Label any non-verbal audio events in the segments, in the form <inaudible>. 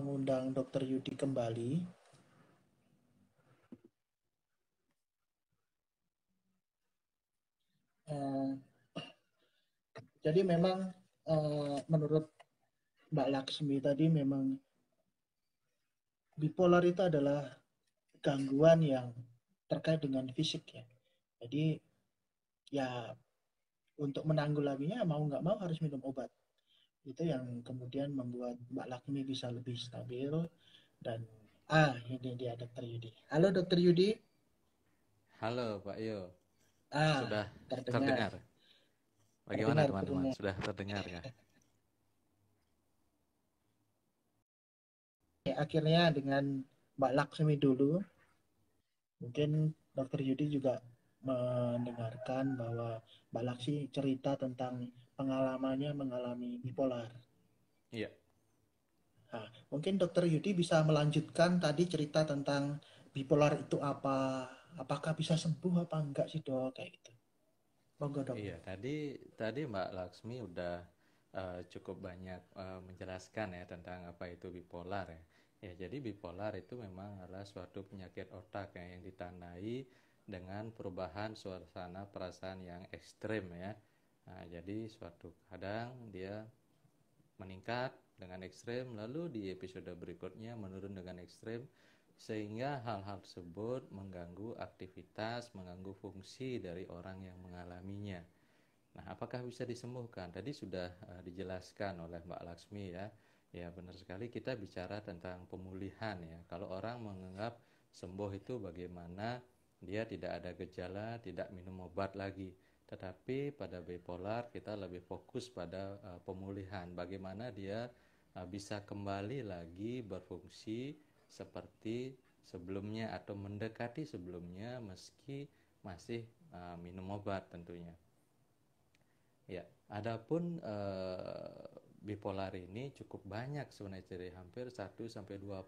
mengundang Dr. Yudi kembali. Eh, jadi memang eh, menurut Mbak Laksmi tadi memang bipolar itu adalah gangguan yang terkait dengan fisik ya. Jadi ya untuk menanggulanginya mau nggak mau harus minum obat itu yang kemudian membuat Mbak Lakmi bisa lebih stabil dan ah ini dia Dokter Yudi. Halo Dokter Yudi. Halo Pak Yo. Ah, sudah terdengar. terdengar. Bagaimana teman-teman? Sudah terdengar ya? Akhirnya dengan Mbak Laksmi dulu, mungkin Dokter Yudi juga mendengarkan bahwa Mbak Laksmi cerita tentang pengalamannya mengalami bipolar. Iya. Nah, mungkin Dokter Yudi bisa melanjutkan tadi cerita tentang bipolar itu apa, apakah bisa sembuh apa enggak sih dok kayak gitu. Monggo dok. Iya tadi tadi Mbak Laksmi udah uh, cukup banyak uh, menjelaskan ya tentang apa itu bipolar ya. Ya jadi bipolar itu memang adalah suatu penyakit otak ya, yang ditandai dengan perubahan suasana perasaan yang ekstrim ya Nah, jadi suatu kadang dia meningkat dengan ekstrem, lalu di episode berikutnya menurun dengan ekstrem, sehingga hal-hal tersebut mengganggu aktivitas, mengganggu fungsi dari orang yang mengalaminya. Nah, apakah bisa disembuhkan? Tadi sudah uh, dijelaskan oleh Mbak Laksmi ya. Ya, benar sekali kita bicara tentang pemulihan ya. Kalau orang menganggap sembuh itu bagaimana dia tidak ada gejala, tidak minum obat lagi. Tetapi pada bipolar kita lebih fokus pada uh, pemulihan, bagaimana dia uh, bisa kembali lagi berfungsi seperti sebelumnya atau mendekati sebelumnya meski masih uh, minum obat tentunya. Ya, adapun uh, bipolar ini cukup banyak sebenarnya jadi hampir 1 sampai 2%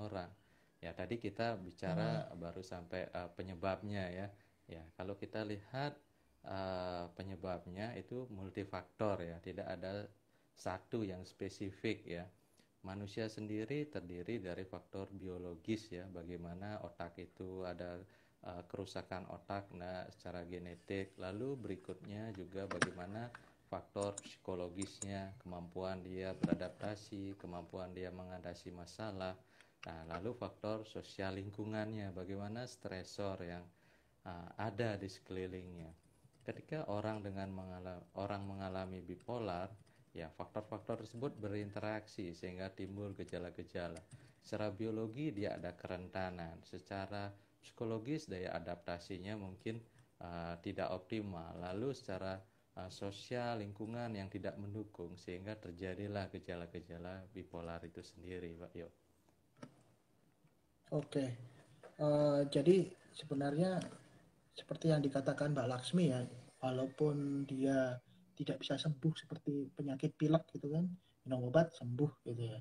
orang. Ya, tadi kita bicara hmm. baru sampai uh, penyebabnya ya. Ya, kalau kita lihat Eh, penyebabnya itu multifaktor ya, tidak ada satu yang spesifik ya. Manusia sendiri terdiri dari faktor biologis ya, bagaimana otak itu ada uh, kerusakan otak nah secara genetik. Lalu berikutnya juga bagaimana faktor psikologisnya, kemampuan dia beradaptasi, kemampuan dia mengatasi masalah. Nah, lalu faktor sosial lingkungannya, bagaimana stresor yang uh, ada di sekelilingnya. Ketika orang dengan mengalami, orang mengalami bipolar, ya faktor-faktor tersebut berinteraksi sehingga timbul gejala-gejala. Secara biologi dia ada kerentanan, secara psikologis daya adaptasinya mungkin uh, tidak optimal. Lalu secara uh, sosial lingkungan yang tidak mendukung sehingga terjadilah gejala-gejala bipolar itu sendiri, Pak Yo. Oke. Okay. Uh, eh, jadi sebenarnya seperti yang dikatakan Mbak Laksmi ya, walaupun dia tidak bisa sembuh seperti penyakit pilek gitu kan, minum obat sembuh gitu ya.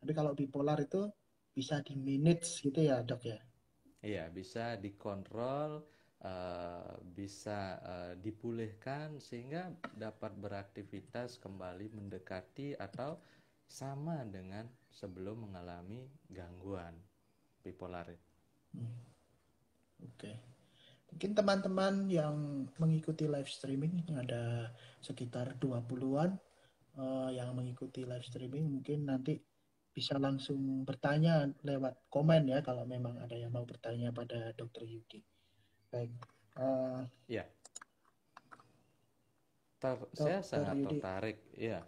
Tapi kalau bipolar itu bisa di manage gitu ya dok ya? Iya bisa dikontrol, uh, bisa uh, dipulihkan sehingga dapat beraktivitas kembali mendekati atau sama dengan sebelum mengalami gangguan bipolar. Hmm. Oke. Okay. Mungkin teman-teman yang mengikuti live streaming ada sekitar 20-an uh, eh, yang mengikuti live streaming mungkin nanti bisa langsung bertanya lewat komen ya kalau memang ada yang mau bertanya pada Dokter Yuki. Baik. Uh, eh, ya. Ter saya sangat Yudi. tertarik, ya.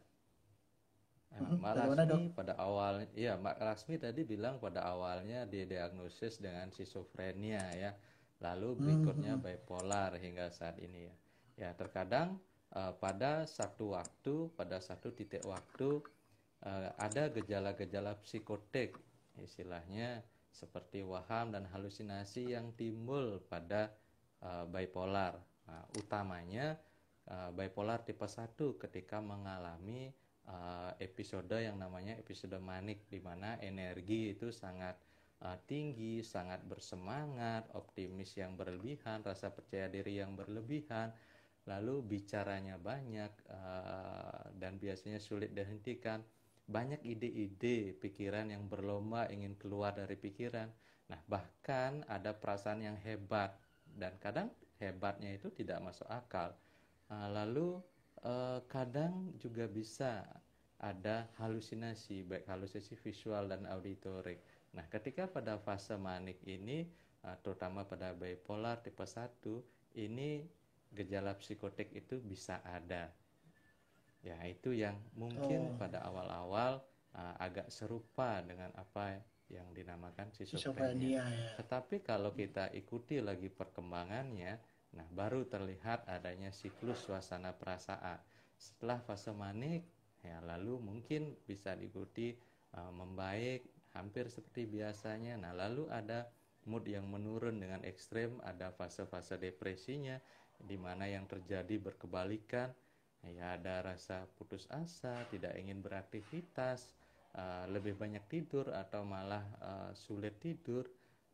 Mak Rasmi pada awal, ya Mak Rasmi tadi bilang pada awalnya didiagnosis diagnosis dengan skizofrenia ya lalu hmm, berikutnya hmm. bipolar hingga saat ini ya. Ya, terkadang uh, pada satu waktu, pada satu titik waktu uh, ada gejala-gejala psikotik istilahnya seperti waham dan halusinasi yang timbul pada uh, bipolar. Nah, utamanya uh, bipolar tipe 1 ketika mengalami uh, episode yang namanya episode manik di mana energi itu sangat uh, tinggi, sangat bersemangat, optimis yang berlebihan, rasa percaya diri yang berlebihan, lalu bicaranya banyak uh, dan biasanya sulit dihentikan. Banyak ide-ide pikiran yang berlomba ingin keluar dari pikiran. Nah, bahkan ada perasaan yang hebat dan kadang hebatnya itu tidak masuk akal. Uh, lalu uh, kadang juga bisa ada halusinasi baik halusinasi visual dan auditorik Nah, ketika pada fase manik ini, e, terutama pada bipolar tipe 1, ini gejala psikotik itu bisa ada. Ya, itu yang mungkin oh. pada awal-awal uh, agak serupa dengan apa yang dinamakan schizophrenia. Ya. Tetapi kalau kita ikuti lagi perkembangannya, nah baru terlihat adanya siklus suasana perasaan. Setelah fase manik, ya lalu mungkin bisa diikuti uh, membaik hampir seperti biasanya. Nah, lalu ada mood yang menurun dengan ekstrem. ada fase-fase depresinya, di mana yang terjadi berkebalikan, ya ada rasa putus asa, tidak ingin beraktivitas, eh, lebih banyak tidur atau malah eh, sulit tidur,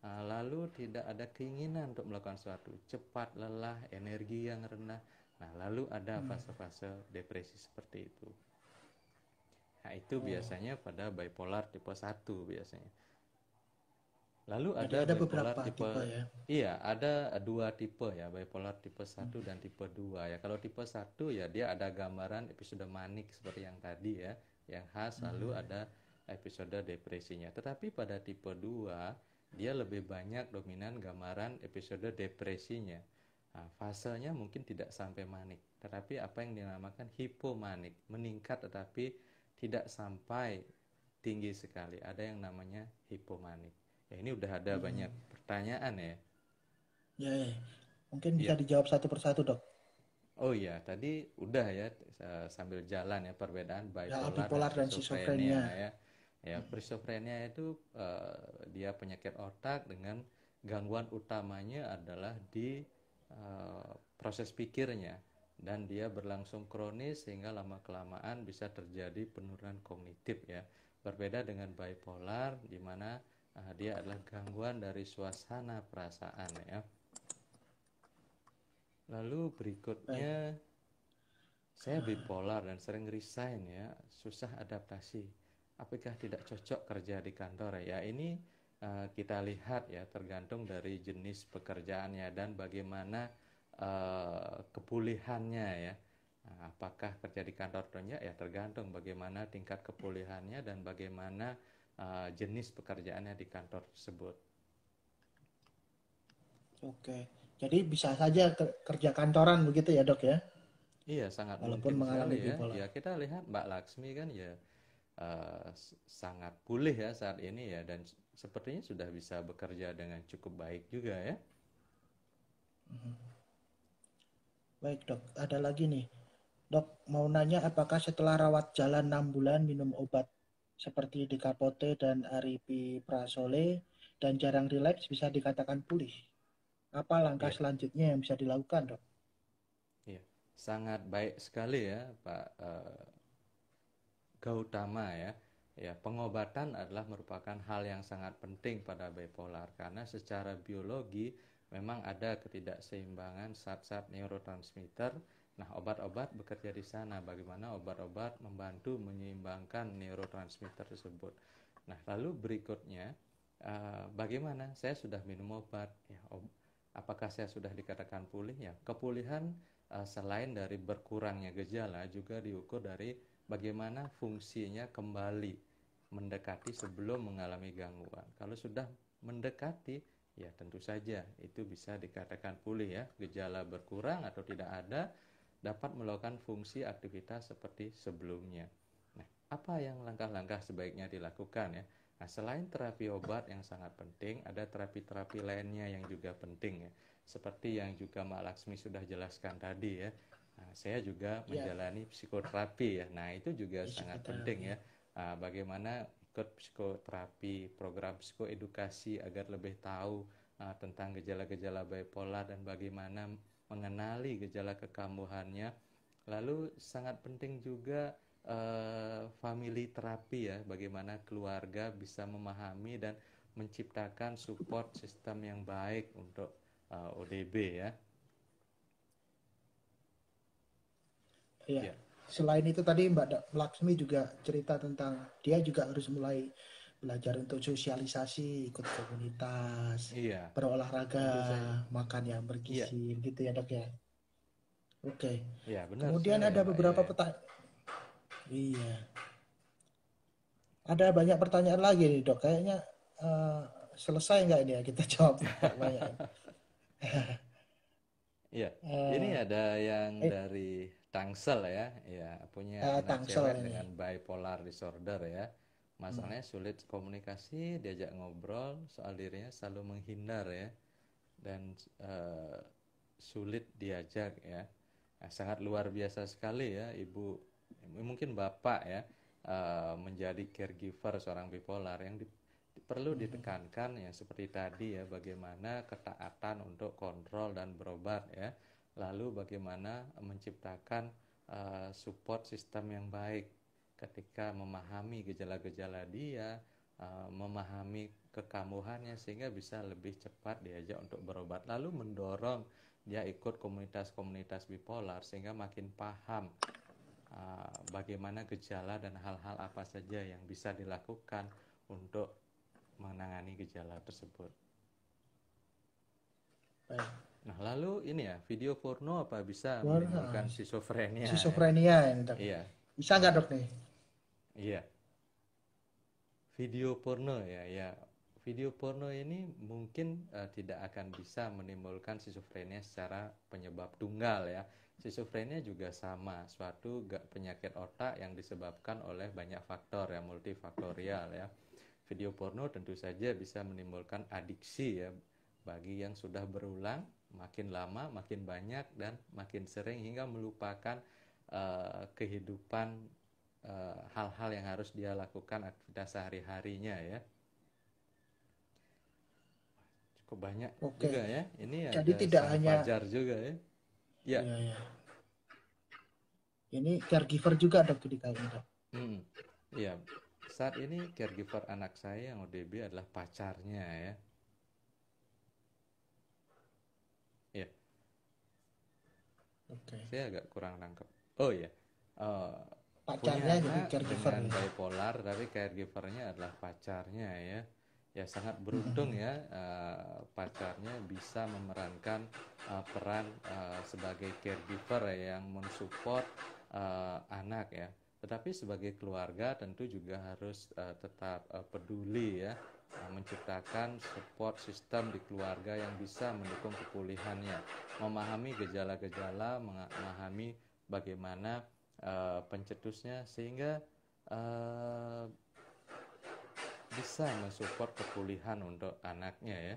eh, lalu tidak ada keinginan untuk melakukan suatu. cepat lelah, energi yang rendah. Nah, lalu ada hmm. fase-fase depresi seperti itu. Nah, itu oh. biasanya pada bipolar tipe 1 biasanya. Lalu ada, ada bipolar beberapa tipe, tipe ya. Iya, ada dua tipe ya, bipolar tipe 1 hmm. dan tipe 2 ya. Kalau tipe 1 ya dia ada gambaran episode manik seperti yang tadi ya, yang khas hmm. lalu ada episode depresinya. Tetapi pada tipe 2 dia lebih banyak dominan gambaran episode depresinya. Nah, fasenya mungkin tidak sampai manik, tetapi apa yang dinamakan hipomanik, meningkat tetapi tidak sampai tinggi sekali. Ada yang namanya hipomanik. Ya ini udah ada hmm. banyak pertanyaan ya. Ya, ya. mungkin bisa ya. dijawab satu persatu dok. Oh iya, tadi udah ya sambil jalan ya perbedaan bipolar, ya, bipolar dan schizophrenia ya. Ya, hmm. schizophrenia itu uh, dia penyakit otak dengan gangguan utamanya adalah di uh, proses pikirnya dan dia berlangsung kronis sehingga lama kelamaan bisa terjadi penurunan kognitif ya. Berbeda dengan bipolar di mana uh, dia adalah gangguan dari suasana perasaan ya. Lalu berikutnya saya bipolar dan sering resign ya, susah adaptasi. Apakah tidak cocok kerja di kantor ya? ya ini uh, kita lihat ya tergantung dari jenis pekerjaannya dan bagaimana Eh, kepulihannya ya. Nah, apakah kerja di kantor tentunya ya tergantung bagaimana tingkat kepulihannya dan bagaimana uh, jenis pekerjaannya di kantor tersebut. Oke, jadi bisa saja kerja kantoran begitu ya dok ya? Iya sangat Walaupun mengalami ya. Ya kita lihat Mbak Laksmi kan ya uh, sangat pulih ya saat ini ya dan sepertinya sudah bisa bekerja dengan cukup baik juga ya. Mhm. Baik dok, ada lagi nih. Dok, mau nanya apakah setelah rawat jalan 6 bulan minum obat seperti Dekapote dan prasole dan jarang rileks bisa dikatakan pulih? Apa langkah ya. selanjutnya yang bisa dilakukan dok? Ya, sangat baik sekali ya Pak uh, Gautama ya. Ya, pengobatan adalah merupakan hal yang sangat penting pada bipolar karena secara biologi memang ada ketidakseimbangan saat-saat neurotransmitter. Nah, obat-obat bekerja di sana. Bagaimana obat-obat membantu menyeimbangkan neurotransmitter tersebut. Nah, lalu berikutnya, uh, bagaimana saya sudah minum obat? Ya, ob apakah saya sudah dikatakan pulih? Ya, kepulihan uh, selain dari berkurangnya gejala juga diukur dari bagaimana fungsinya kembali mendekati sebelum mengalami gangguan. Kalau sudah mendekati ya tentu saja itu bisa dikatakan pulih ya gejala berkurang atau tidak ada dapat melakukan fungsi aktivitas seperti sebelumnya. Nah, apa yang langkah-langkah sebaiknya dilakukan ya? Nah, selain terapi obat yang sangat penting, ada terapi-terapi lainnya yang juga penting ya. Seperti yang juga Mbak Laksmi sudah jelaskan tadi ya. Nah, saya juga ya. menjalani psikoterapi ya. Nah, itu juga sangat penting ya. Nah, bagaimana ikut psikoterapi, program psikoedukasi agar lebih tahu uh, tentang gejala-gejala bipolar dan bagaimana mengenali gejala kekambuhannya. Lalu sangat penting juga uh, family terapi ya, bagaimana keluarga bisa memahami dan menciptakan support sistem yang baik untuk uh, eh, ODB ya. Iya. Yeah selain itu tadi Mbak Laksmi juga cerita tentang dia juga harus mulai belajar untuk sosialisasi, ikut komunitas, iya. berolahraga, makan yang bergizi, iya. gitu ya dok ya. Oke. Okay. Iya benar. Kemudian saya, ada beberapa iya. pertanyaan. Iya. Ada banyak pertanyaan lagi nih dok. Kayaknya uh, selesai nggak ini ya kita <laughs> jawab banyak. Iya. Eh, ini ada yang eh, dari Tangsel ya, ya punya uh, anak cewek ini. dengan bipolar disorder ya. Masalahnya hmm. sulit komunikasi, diajak ngobrol, soal dirinya selalu menghindar ya, dan uh, sulit diajak ya. Nah, sangat luar biasa sekali ya, ibu, mungkin bapak ya, uh, menjadi caregiver seorang bipolar yang di, perlu hmm. ditekankan ya seperti tadi ya, bagaimana ketaatan untuk kontrol dan berobat ya lalu bagaimana menciptakan uh, support sistem yang baik ketika memahami gejala-gejala dia, uh, memahami kekamuhannya sehingga bisa lebih cepat diajak untuk berobat. Lalu mendorong dia ikut komunitas-komunitas bipolar sehingga makin paham uh, bagaimana gejala dan hal-hal apa saja yang bisa dilakukan untuk menangani gejala tersebut. Baik. Nah, lalu ini ya, video porno apa bisa menimbulkan schizofrenia? Schizofrenia ya, dok. Iya. Bisa nggak dok nih? Iya. Video porno ya, ya. Video porno ini mungkin uh, tidak akan bisa menimbulkan schizofrenia secara penyebab tunggal ya. Schizofrenia juga sama, suatu penyakit otak yang disebabkan oleh banyak faktor ya, multifaktorial ya. Video porno tentu saja bisa menimbulkan adiksi ya bagi yang sudah berulang makin lama, makin banyak dan makin sering hingga melupakan uh, kehidupan eh, hal-hal uh, yang harus dia lakukan aktivitas sehari-harinya ya. Cukup banyak Oke. juga ya. Ini ya Jadi tidak hanya Fajar juga ya. Ya. ya, ya. Ini caregiver juga ada di kayaknya Hmm. Ya. Saat ini caregiver anak saya yang ODB adalah pacarnya ya okay. saya agak kurang nangkep oh iya uh, eh, pacarnya jadi caregiver bipolar tapi caregivernya adalah pacarnya ya ya sangat beruntung ya uh, pacarnya bisa memerankan uh, peran uh, sebagai caregiver yang mensupport uh, anak ya tetapi sebagai keluarga tentu juga harus uh, tetap uh, peduli ya menciptakan support system di keluarga yang bisa mendukung kepulihannya, memahami gejala-gejala, memahami bagaimana uh, pencetusnya sehingga uh, bisa mensupport kepulihan untuk anaknya ya.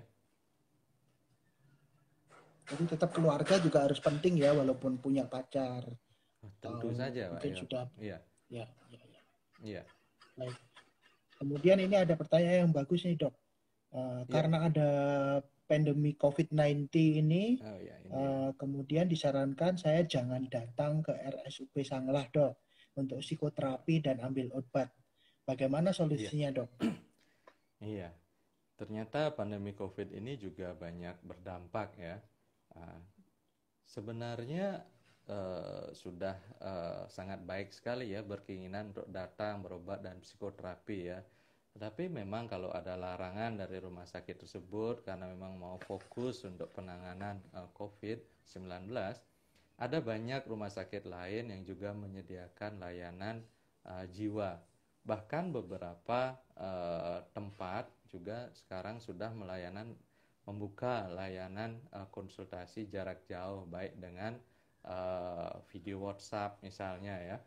Jadi tetap keluarga juga harus penting ya walaupun punya pacar. Tentu um, saja, Pak. ya. sudah. Iya. Ya, ya, ya. Iya. Iya. ya. Baik. Kemudian ini ada pertanyaan yang bagus nih dok. Uh, eh, yeah. Karena ada pandemi COVID-19 ini, oh, yeah, ini Uh, kemudian disarankan saya jangan datang ke RSUP Sanglah dok untuk psikoterapi dan ambil obat. Bagaimana iya. solusinya yeah. dok? <clears throat> Iya, ternyata pandemi COVID ini juga banyak berdampak ya. Uh, sebenarnya Eh, sudah uh, sangat baik sekali ya berkeinginan untuk datang berobat dan psikoterapi ya. Tetapi memang kalau ada larangan dari rumah sakit tersebut karena memang mau fokus untuk penanganan uh, eh, COVID-19, ada banyak rumah sakit lain yang juga menyediakan layanan uh, jiwa. Bahkan beberapa uh, tempat juga sekarang sudah melayanan membuka layanan uh, konsultasi jarak jauh baik dengan uh, video WhatsApp misalnya ya.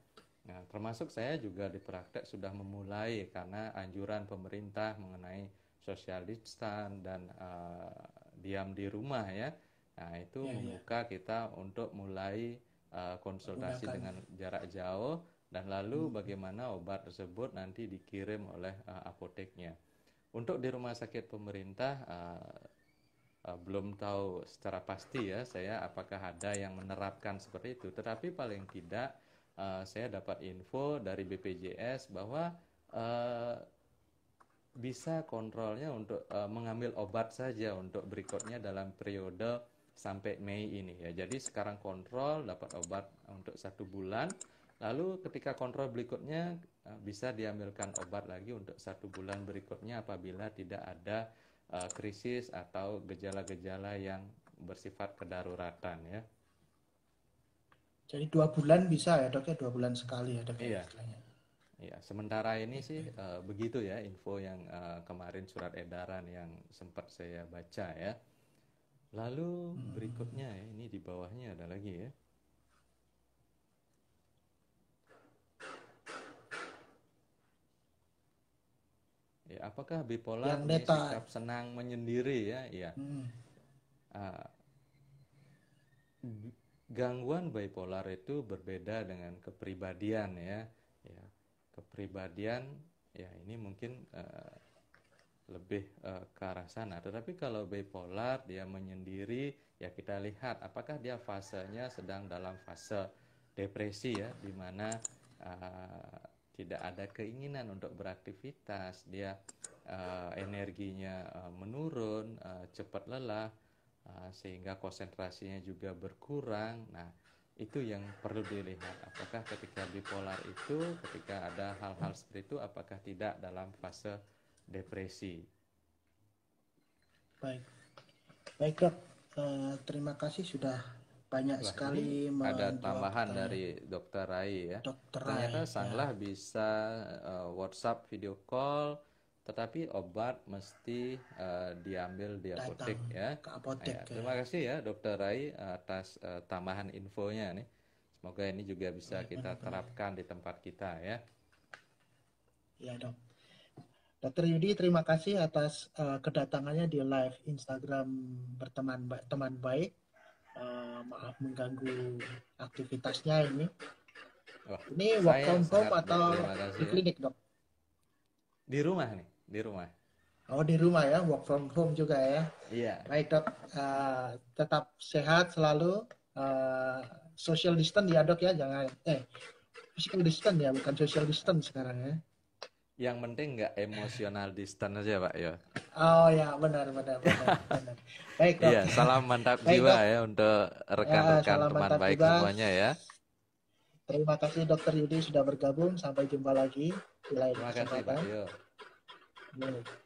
Nah, termasuk saya juga di praktek sudah memulai karena anjuran pemerintah mengenai social distance dan uh, diam di rumah ya. Nah, itu ya, membuka ya. kita untuk mulai uh, konsultasi Gunakan. dengan jarak jauh dan lalu hmm. bagaimana obat tersebut nanti dikirim oleh uh, apoteknya. Untuk di rumah sakit pemerintah uh, Eh, belum tahu secara pasti ya saya apakah ada yang menerapkan seperti itu. Tetapi paling tidak uh, saya dapat info dari BPJS bahwa uh, bisa kontrolnya untuk uh, mengambil obat saja untuk berikutnya dalam periode sampai Mei ini ya. Jadi sekarang kontrol dapat obat untuk satu bulan, lalu ketika kontrol berikutnya bisa diambilkan obat lagi untuk satu bulan berikutnya apabila tidak ada uh, krisis atau gejala-gejala yang bersifat kedaruratan ya. Jadi dua bulan bisa ya dok ya dua bulan sekali ya dok ya, iya. ya. Iya, sementara ini sih uh, begitu ya info yang uh, kemarin surat edaran yang sempat saya baca ya. Lalu hmm. berikutnya ya, ini di bawahnya ada lagi ya. Apakah bipolar yang sikap senang menyendiri ya? ya Hmm. Uh, gangguan bipolar itu berbeda dengan kepribadian ya. Ya, kepribadian ya ini mungkin uh, lebih uh, ke arah sana. Tetapi kalau bipolar dia menyendiri, ya kita lihat apakah dia fasenya sedang dalam fase depresi ya, di mana uh, tidak ada keinginan untuk beraktivitas, dia uh, energinya uh, menurun, uh, cepat lelah, uh, sehingga konsentrasinya juga berkurang. Nah, itu yang perlu dilihat. Apakah ketika bipolar itu, ketika ada hal-hal seperti itu, apakah tidak dalam fase depresi? Baik, baik dok. Uh, terima kasih sudah banyak Wah, sekali ada tambahan dari dokter Rai ya. Dokter Rai, Ternyata sanglah ya. bisa uh, WhatsApp video call, tetapi obat mesti uh, diambil di apotek ya. Ke apotek. Iya, ya, terima kasih ya dokter Rai atas uh, tambahan infonya nih. Semoga ini juga bisa ya, kita benar, terapkan benar. di tempat kita ya. Ya dok. Dokter Yudi, terima kasih atas uh, kedatangannya di live Instagram berteman teman baik. Uh, maaf mengganggu aktivitasnya ini. Oh, ini work from home atau di ya. klinik dok? Di rumah nih, di rumah. Oh di rumah ya, work from home juga ya. Iya. Baik dok, uh, tetap sehat selalu. Uh, social distance ya dok ya, jangan eh physical distance ya, bukan social distance sekarang ya yang penting nggak emosional distance aja pak ya oh ya benar benar benar, benar. baik ya, salam mantap baik, jiwa dok. ya untuk ya, rekan-rekan ya, teman baik juga. semuanya ya terima kasih dokter Yudi sudah bergabung sampai jumpa lagi di lain terima kasih pak